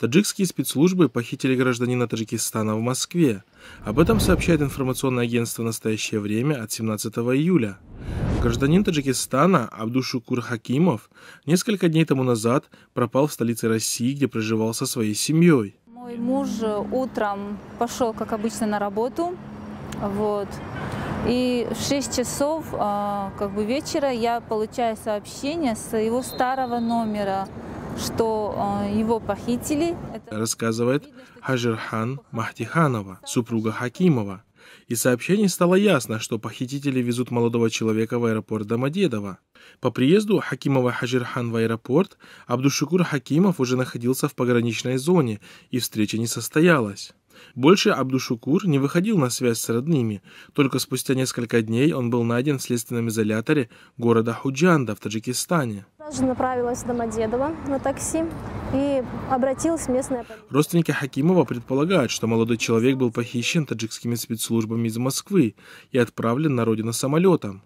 Таджикские спецслужбы похитили гражданина Таджикистана в Москве. Об этом сообщает информационное агентство в «Настоящее время» от 17 июля. Гражданин Таджикистана Абдушукур Хакимов несколько дней тому назад пропал в столице России, где проживал со своей семьей. Мой муж утром пошел, как обычно, на работу. Вот. И в 6 часов а, как бы вечера я получаю сообщение с его старого номера что э, его похитили. Рассказывает Хажирхан Махтиханова, супруга Хакимова. И сообщение стало ясно, что похитители везут молодого человека в аэропорт Домодедово. По приезду Хакимова Хажирхан в аэропорт Абдушукур Хакимов уже находился в пограничной зоне и встреча не состоялась. Больше Абдушукур не выходил на связь с родными. Только спустя несколько дней он был найден в следственном изоляторе города Худжанда в Таджикистане. Сразу же направилась в Домодедово на такси и обратилась в местное Родственники Хакимова предполагают, что молодой человек был похищен таджикскими спецслужбами из Москвы и отправлен на родину самолетом.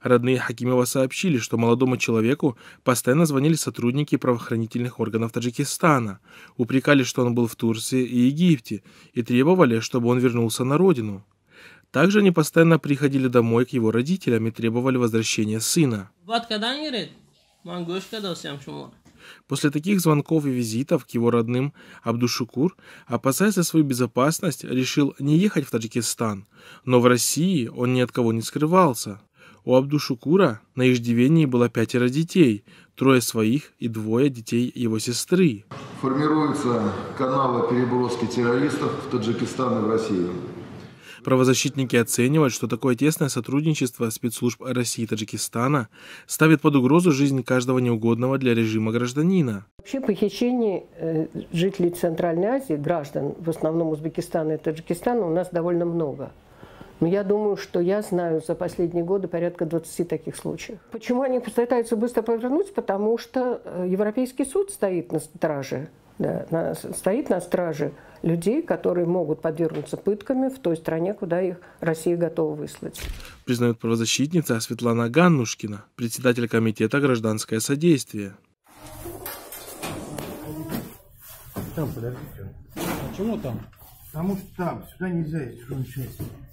Родные Хакимова сообщили, что молодому человеку постоянно звонили сотрудники правоохранительных органов Таджикистана, упрекали, что он был в Турции и Египте, и требовали, чтобы он вернулся на родину. Также они постоянно приходили домой к его родителям и требовали возвращения сына. Могу сказать всем, чему. После таких звонков и визитов к его родным Абдушукур, опасаясь за свою безопасность, решил не ехать в Таджикистан, но в России он ни от кого не скрывался. У Абдушукура на иждивении было пятеро детей, трое своих и двое детей его сестры. Формируются каналы переброски террористов в Таджикистан и в Россию. Правозащитники оценивают, что такое тесное сотрудничество спецслужб России и Таджикистана ставит под угрозу жизнь каждого неугодного для режима гражданина. Вообще похищение э, жителей Центральной Азии, граждан, в основном Узбекистана и Таджикистана, у нас довольно много. Но я думаю, что я знаю за последние годы порядка 20 таких случаев. Почему они пытаются быстро повернуть? Потому что э, Европейский суд стоит на страже, да, на, стоит на страже людей, которые могут подвергнуться пытками в той стране, куда их Россия готова выслать. Признает правозащитница Светлана Ганнушкина, председатель комитета «Гражданское содействие». Там, подождите. Почему там? Потому что там, сюда нельзя, если он часть.